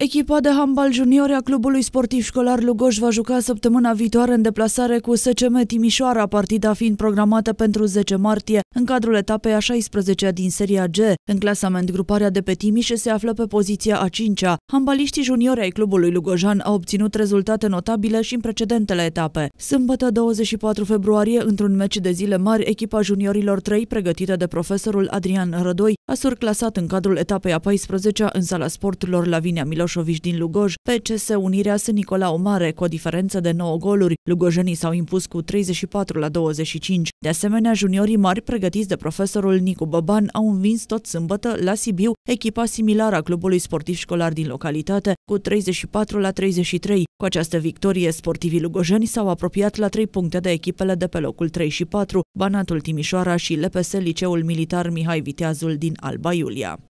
Echipa de handbal junior a Clubului Sportiv Școlar Lugoj va juca săptămâna viitoare în deplasare cu SCM Timișoara, partida fiind programată pentru 10 martie, în cadrul etapei a 16-a din Seria G. În clasament, gruparea de pe Timiș se află pe poziția a 5-a. Handbaliștii juniori ai Clubului Lugojan au obținut rezultate notabile și în precedentele etape. Sâmbătă 24 februarie, într-un meci de zile mari, echipa juniorilor 3, pregătită de profesorul Adrian Rădoi, a surclasat în cadrul etapei a 14-a în sala sporturilor la Vinea Milo Brașoviș din Lugoj, PCS Unirea S. Nicolau Mare, cu o diferență de 9 goluri. Lugojenii s-au impus cu 34 la 25. De asemenea, juniorii mari pregătiți de profesorul Nicu Băban au învins tot sâmbătă la Sibiu echipa similară a clubului sportiv școlar din localitate cu 34 la 33. Cu această victorie, sportivii lugojeni s-au apropiat la 3 puncte de echipele de pe locul 3 și 4, Banatul Timișoara și LPS Liceul Militar Mihai Viteazul din Alba Iulia.